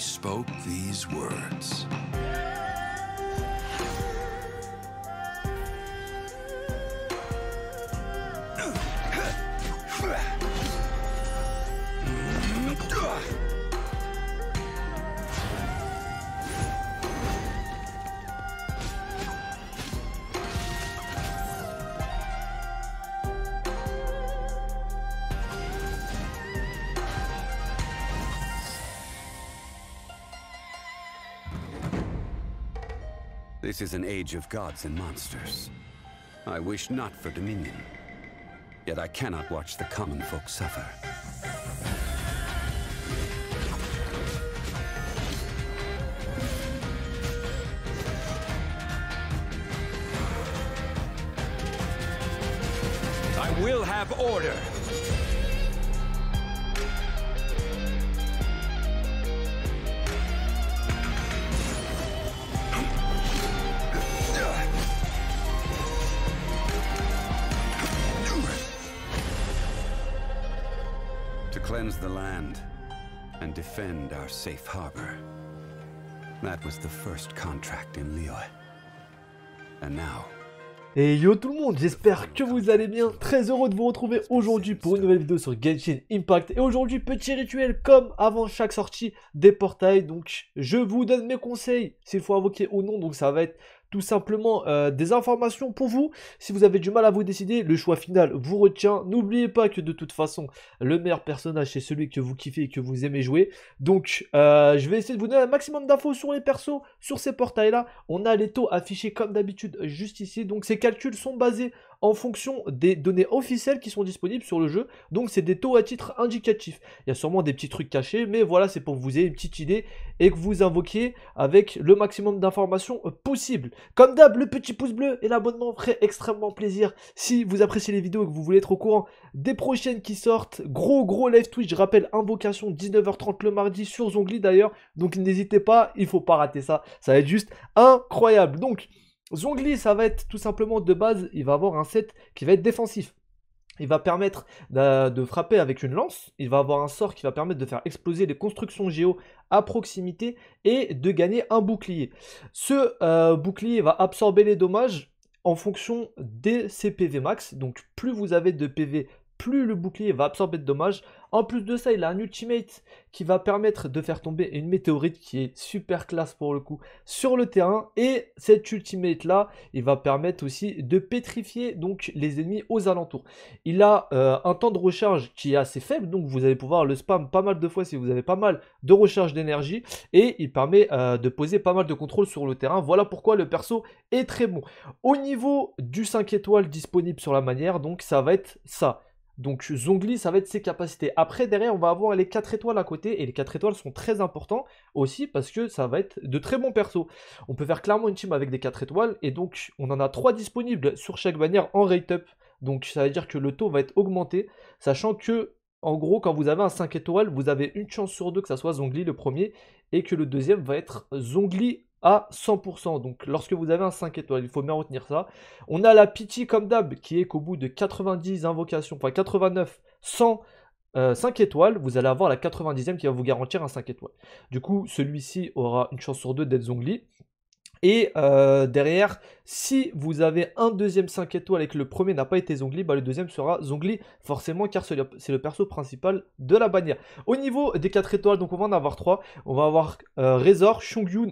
spoke these words. This is an age of gods and monsters. I wish not for dominion. Yet I cannot watch the common folk suffer. I will have order! the Et yo tout le monde, j'espère que vous allez bien, très heureux de vous retrouver aujourd'hui pour une nouvelle vidéo sur Genshin Impact Et aujourd'hui, petit rituel comme avant chaque sortie des portails, donc je vous donne mes conseils, s'il faut invoquer ou non, donc ça va être tout simplement euh, des informations pour vous. Si vous avez du mal à vous décider, le choix final vous retient. N'oubliez pas que de toute façon, le meilleur personnage, c'est celui que vous kiffez et que vous aimez jouer. Donc, euh, je vais essayer de vous donner un maximum d'infos sur les persos, sur ces portails-là. On a les taux affichés comme d'habitude juste ici. Donc, ces calculs sont basés en fonction des données officielles qui sont disponibles sur le jeu. Donc c'est des taux à titre indicatif. Il y a sûrement des petits trucs cachés, mais voilà, c'est pour que vous ayez une petite idée et que vous invoquiez avec le maximum d'informations euh, possible. Comme d'hab, le petit pouce bleu et l'abonnement ferait extrêmement plaisir si vous appréciez les vidéos et que vous voulez être au courant des prochaines qui sortent. Gros gros live Twitch, je rappelle, invocation 19h30 le mardi sur Zongli d'ailleurs. Donc n'hésitez pas, il faut pas rater ça. Ça va être juste incroyable. Donc Zongli, ça va être tout simplement de base, il va avoir un set qui va être défensif. Il va permettre de frapper avec une lance. Il va avoir un sort qui va permettre de faire exploser les constructions géo à proximité et de gagner un bouclier. Ce euh, bouclier va absorber les dommages en fonction des CPV max. Donc plus vous avez de PV plus le bouclier va absorber de dommages. En plus de ça, il a un ultimate qui va permettre de faire tomber une météorite qui est super classe pour le coup sur le terrain. Et cet ultimate là, il va permettre aussi de pétrifier donc les ennemis aux alentours. Il a euh, un temps de recharge qui est assez faible, donc vous allez pouvoir le spam pas mal de fois si vous avez pas mal de recharge d'énergie. Et il permet euh, de poser pas mal de contrôle sur le terrain. Voilà pourquoi le perso est très bon. Au niveau du 5 étoiles disponible sur la manière, donc ça va être ça. Donc Zongli, ça va être ses capacités. Après, derrière, on va avoir les 4 étoiles à côté. Et les 4 étoiles sont très importants aussi parce que ça va être de très bons persos. On peut faire clairement une team avec des 4 étoiles. Et donc, on en a 3 disponibles sur chaque bannière en rate-up. Donc ça veut dire que le taux va être augmenté. Sachant que, en gros, quand vous avez un 5 étoiles, vous avez une chance sur deux que ça soit Zongli le premier. Et que le deuxième va être Zongli à 100%. Donc lorsque vous avez un 5 étoiles, il faut bien retenir ça. On a la pitié comme d'hab qui est qu'au bout de 90 invocations, enfin 89, 100, 5 étoiles, vous allez avoir la 90e qui va vous garantir un 5 étoiles. Du coup, celui-ci aura une chance sur deux d'être zongli. Et euh, derrière, si vous avez un deuxième 5 étoiles et que le premier n'a pas été zongli, bah le deuxième sera zongli forcément car c'est le perso principal de la bannière. Au niveau des 4 étoiles, donc on va en avoir 3. On va avoir euh, Razor,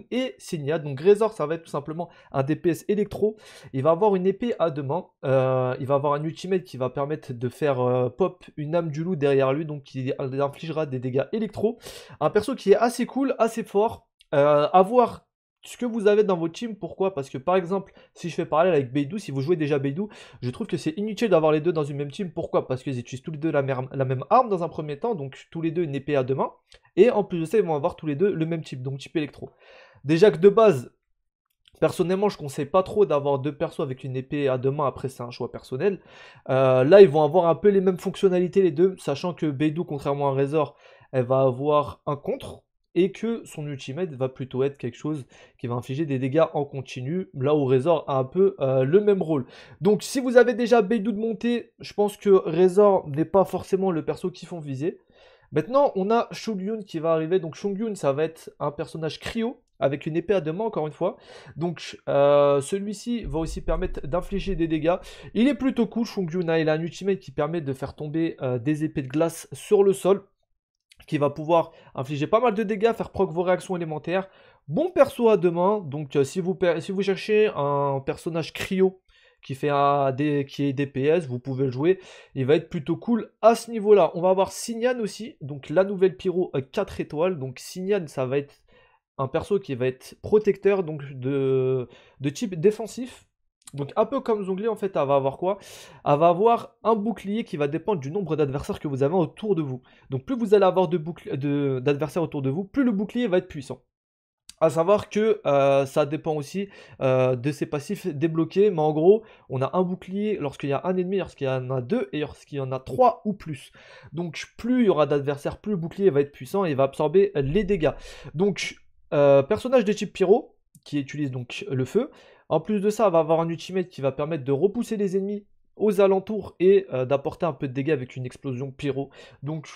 et Signa. Donc Razor, ça va être tout simplement un DPS électro. Il va avoir une épée à deux mains. Euh, il va avoir un ultimate qui va permettre de faire euh, pop une âme du loup derrière lui. Donc il infligera des dégâts électro. Un perso qui est assez cool, assez fort. avoir ce que vous avez dans votre team. Pourquoi Parce que par exemple, si je fais parallèle avec Beidou, si vous jouez déjà Beidou, je trouve que c'est inutile d'avoir les deux dans une même team. Pourquoi Parce qu'ils utilisent tous les deux la, même arme dans un premier temps, donc tous les deux une épée à deux mains. Et en plus de ça, ils vont avoir tous les deux le même type, donc type électro. Déjà que de base, personnellement, je conseille pas trop d'avoir deux persos avec une épée à deux mains. Après, c'est un choix personnel. Euh, là, ils vont avoir un peu les mêmes fonctionnalités les deux, sachant que Beidou, contrairement à Razor, elle va avoir un contre et que son ultimate va plutôt être quelque chose qui va infliger des dégâts en continu, là où Razor a un peu euh, le même rôle. Donc si vous avez déjà Beidou de montée, je pense que Razor n'est pas forcément le perso qui font viser. Maintenant, on a Shungyun qui va arriver. Donc Shungyun, ça va être un personnage cryo avec une épée à deux mains encore une fois. Donc euh, celui-ci va aussi permettre d'infliger des dégâts. Il est plutôt cool Shongyun, hein. il a un ultimate qui permet de faire tomber euh, des épées de glace sur le sol qui va pouvoir infliger pas mal de dégâts, faire proc vos réactions élémentaires. Bon perso à demain, donc euh, si, vous, si vous cherchez un personnage cryo qui, fait des, qui est DPS, vous pouvez le jouer. Il va être plutôt cool à ce niveau-là. On va avoir Signan aussi, donc la nouvelle pyro à euh, 4 étoiles. Donc Signan, ça va être un perso qui va être protecteur, donc de, de type défensif. Donc un peu comme onglets en fait, elle va avoir quoi Elle va avoir un bouclier qui va dépendre du nombre d'adversaires que vous avez autour de vous. Donc plus vous allez avoir d'adversaires d'adversaires autour de vous, plus le bouclier va être puissant. À savoir que euh, ça dépend aussi euh, de ses passifs débloqués, mais en gros, on a un bouclier lorsqu'il y a un ennemi, lorsqu'il y en a deux et lorsqu'il y en a trois ou plus. Donc plus il y aura d'adversaires, plus le bouclier va être puissant et va absorber les dégâts. Donc euh, personnage de type pyro qui utilise donc le feu, en plus de ça, elle va avoir un ultimate qui va permettre de repousser les ennemis aux alentours et euh, d'apporter un peu de dégâts avec une explosion pyro. Donc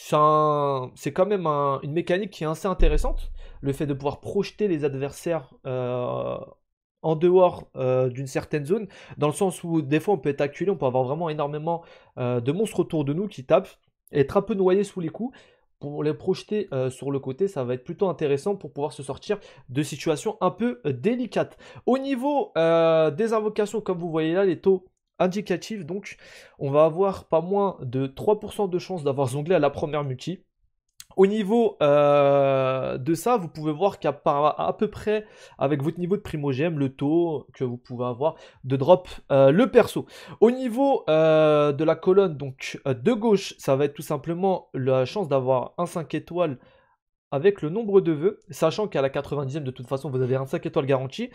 c'est quand même une mécanique qui est assez intéressante. Le fait de pouvoir projeter les adversaires euh, en dehors euh, d'une certaine zone, dans le sens où des fois on peut être acculé, on peut avoir vraiment énormément de monstres autour de nous qui tapent, être un peu noyé sous les coups pour les projeter euh, sur le côté, ça va être plutôt intéressant pour pouvoir se sortir de situations un peu euh, délicates. Au niveau euh, des invocations, comme vous voyez là, les taux indicatifs, donc on va avoir pas moins de 3% de chance d'avoir zonglé à la première multi. Au niveau euh, de ça, vous pouvez voir qu'à peu près avec votre niveau de primogème, le taux que vous pouvez avoir de drop euh, le perso. Au niveau euh, de la colonne donc de gauche, ça va être tout simplement la chance d'avoir un 5 étoiles avec le nombre de vœux, sachant qu'à la 90e de toute façon vous avez un 5 étoiles garanti.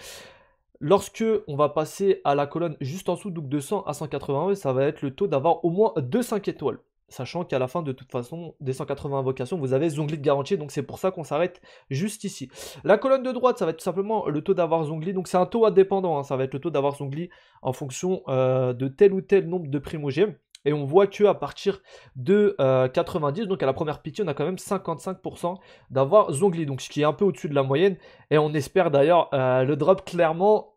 Lorsque on va passer à la colonne juste en dessous, donc de 100 à 180, ça va être le taux d'avoir au moins 2 5 étoiles. Sachant qu'à la fin, de toute façon, des 180 invocations, vous avez zongli de garantie, donc c'est pour ça qu'on s'arrête juste ici. La colonne de droite, ça va être tout simplement le taux d'avoir zongli, donc c'est un taux indépendant, hein, ça va être le taux d'avoir zongli en fonction euh, de tel ou tel nombre de primogèmes. Et on voit qu'à à partir de 90, euh, donc à la première pitié, on a quand même 55% d'avoir zongli, donc ce qui est un peu au-dessus de la moyenne. Et on espère d'ailleurs euh, le drop clairement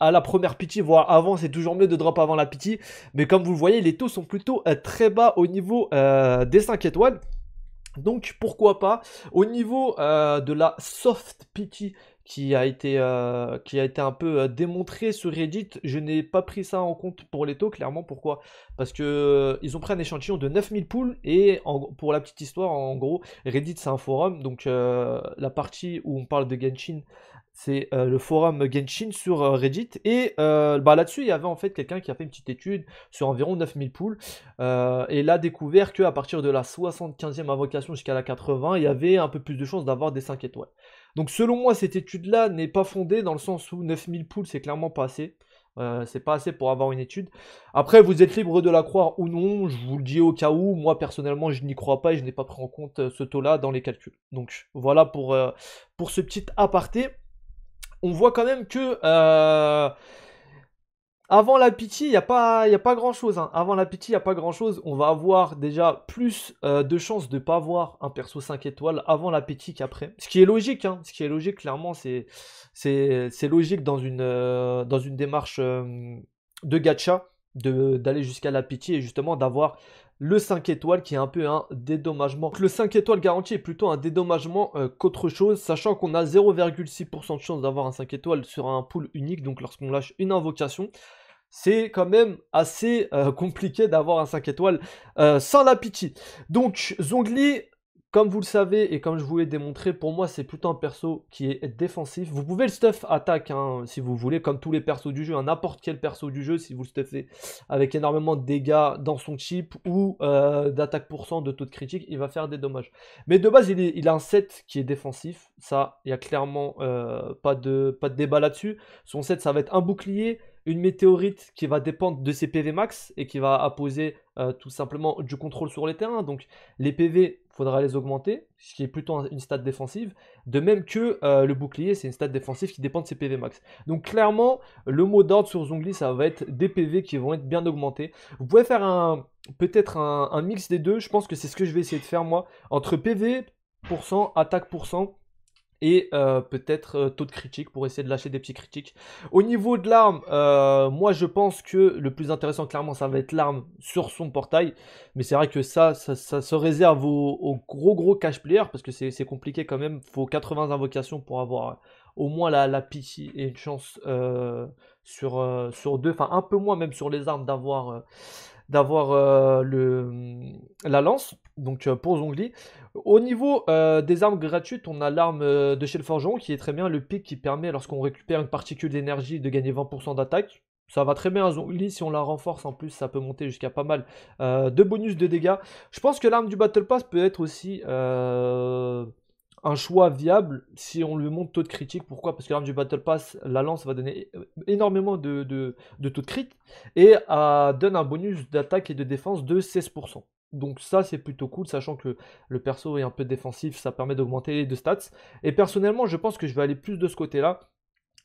à la première pitié, voire avant, c'est toujours mieux de drop avant la pitié. Mais comme vous le voyez, les taux sont plutôt euh, très bas au niveau euh, des 5 étoiles. Donc pourquoi pas au niveau euh, de la soft pity qui a été qui a été un peu démontré sur Reddit. Je n'ai pas pris ça en compte pour les taux, clairement. Pourquoi Parce que ils ont pris un échantillon de 9000 poules et en, pour la petite histoire, en gros, Reddit c'est un forum, donc la partie où on parle de Genshin c'est euh, le forum Genshin sur euh, Reddit. Et euh, bah, là-dessus, il y avait en fait quelqu'un qui a fait une petite étude sur environ 9000 poules. et a découvert qu'à partir de la 75e invocation jusqu'à la 80, il y avait un peu plus de chances d'avoir des 5 étoiles. Donc selon moi, cette étude-là n'est pas fondée dans le sens où 9000 poules, c'est clairement pas assez. c'est pas assez pour avoir une étude. Après, vous êtes libre de la croire ou non, je vous le dis au cas où. Moi, personnellement, je n'y crois pas et je n'ai pas pris en compte ce taux-là dans les calculs. Donc voilà pour, pour ce petit aparté on voit quand même que euh, avant la pitié, il n'y a pas, a pas grand chose. Hein. Avant la pitié, il n'y a pas grand chose. On va avoir déjà plus euh, de chances de ne pas avoir un perso 5 étoiles avant la pitié qu'après. Ce qui est logique, hein. ce qui est logique, clairement, c'est logique dans une, euh, dans une démarche de gacha d'aller jusqu'à la pitié et justement d'avoir le 5 étoiles qui est un peu un dédommagement. le 5 étoiles garanti est plutôt un dédommagement euh, qu'autre chose, sachant qu'on a 0,6% de chance d'avoir un 5 étoiles sur un pool unique, donc lorsqu'on lâche une invocation. C'est quand même assez euh, compliqué d'avoir un 5 étoiles euh, sans la pitié. Donc Zongli, comme vous le savez et comme je vous l'ai démontré, pour moi c'est plutôt un perso qui est défensif. Vous pouvez le stuff attaque hein, si vous voulez, comme tous les persos du jeu, hein, n'importe quel perso du jeu, si vous le stuffez avec énormément de dégâts dans son chip ou euh, d'attaque pour cent, de taux de critique, il va faire des dommages. Mais de base, il, a un set qui est défensif, ça, il n'y a clairement euh, pas, de, pas de débat là-dessus. Son set, ça va être un bouclier, une météorite qui va dépendre de ses PV max et qui va apposer euh, tout simplement du contrôle sur les terrains. Donc les PV, faudra les augmenter, ce qui est plutôt une stat défensive. De même que euh, le bouclier, c'est une stat défensive qui dépend de ses PV max. Donc clairement, le mot d'ordre sur Zongli, ça va être des PV qui vont être bien augmentés. Vous pouvez faire un peut-être un, mix des deux. Je pense que c'est ce que je vais essayer de faire moi entre PV cent, attaque cent et euh, peut-être euh, taux de critique pour essayer de lâcher des petits critiques. Au niveau de l'arme, euh, moi je pense que le plus intéressant clairement ça va être l'arme sur son portail, mais c'est vrai que ça, ça, se réserve aux au gros gros cash players parce que c'est compliqué quand même, faut 80 invocations pour avoir au moins la, la et une chance sur, sur deux, enfin un peu moins même sur les armes d'avoir d'avoir le la lance donc euh, pour Zongli. Au niveau euh, des armes gratuites, on a l'arme euh, de chez le forgeron qui est très bien, le pic qui permet lorsqu'on récupère une particule d'énergie de gagner 20% d'attaque. Ça va très bien à Zongli. si on la renforce en plus, ça peut monter jusqu'à pas mal de bonus de dégâts. Je pense que l'arme du Battle Pass peut être aussi un choix viable si on lui monte taux de critique. Pourquoi Parce que l'arme du Battle Pass, la lance va donner énormément de, de, taux de crit et euh, donne un bonus d'attaque et de défense de 16%. Donc ça c'est plutôt cool, sachant que le perso est un peu défensif, ça permet d'augmenter les deux stats. Et personnellement je pense que je vais aller plus de ce côté-là,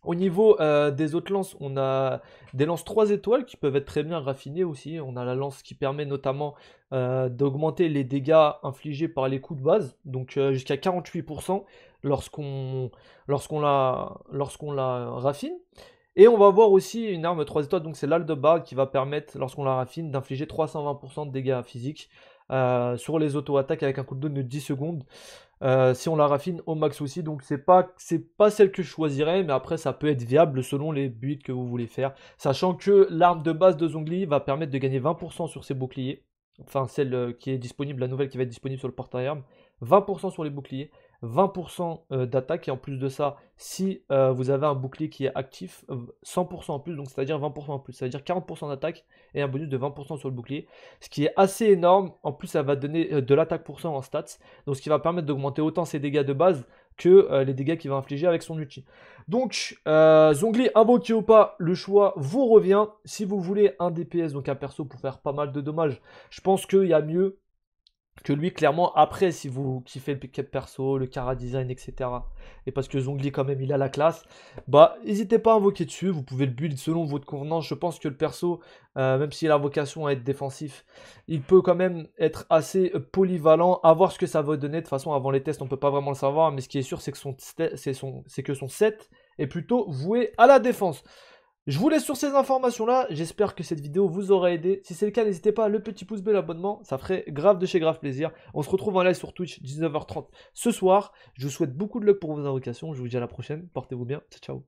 au niveau euh, des autres lances, on a des lances 3 étoiles qui peuvent être très bien raffinées aussi. On a la lance qui permet notamment euh, d'augmenter les dégâts infligés par les coups de base, donc euh, jusqu'à 48% lorsqu'on la, la raffine. Et on va avoir aussi une arme 3 étoiles, donc c'est l'Aldebar qui va permettre, lorsqu'on la raffine, d'infliger 320% de dégâts physiques euh, sur les auto-attaques avec un cooldown de 10 secondes. Euh, si on la raffine au max aussi. Donc c'est pas c'est pas celle que je choisirais, mais après ça peut être viable selon les buts que vous voulez faire. Sachant que l'arme de base de Zongli va permettre de gagner 20% sur ses boucliers. Enfin celle euh, qui est disponible, la nouvelle qui va être disponible sur le portail arme. 20% sur les boucliers. 20% euh, d'attaque et en plus de ça, si euh, vous avez un bouclier qui est actif, 100% en plus, donc c'est-à-dire 20% en plus, c'est-à-dire 40% d'attaque et un bonus de 20% sur le bouclier, ce qui est assez énorme. En plus, ça va donner euh, de l'attaque pour cent en stats, donc ce qui va permettre d'augmenter autant ses dégâts de base que les dégâts qu'il va infliger avec son outil. Donc, Zongli, invoqué ou pas, le choix vous revient. Si vous voulez un DPS, donc un perso pour faire pas mal de dommages, je pense qu'il y a mieux que lui, clairement, après, si vous kiffez le pick-up perso, le cara design, etc., et parce que Zongli, quand même, il a la classe, bah, n'hésitez pas à invoquer dessus. Vous pouvez le build selon votre convenance. Je pense que le perso, euh, même s'il a vocation à être défensif, il peut quand même être assez polyvalent, à voir ce que ça va donner. De toute façon, avant les tests, on ne peut pas vraiment le savoir, mais ce qui est sûr, c'est que c'est que son set est plutôt voué à la défense. Je vous laisse sur ces informations-là, j'espère que cette vidéo vous aura aidé. Si c'est le cas, n'hésitez pas, à le petit pouce bleu, l'abonnement, ça ferait grave de chez grave plaisir. On se retrouve en live sur Twitch, 19h30 ce soir. Je vous souhaite beaucoup de luck pour vos invocations, je vous dis à la prochaine, portez-vous bien, ciao ciao.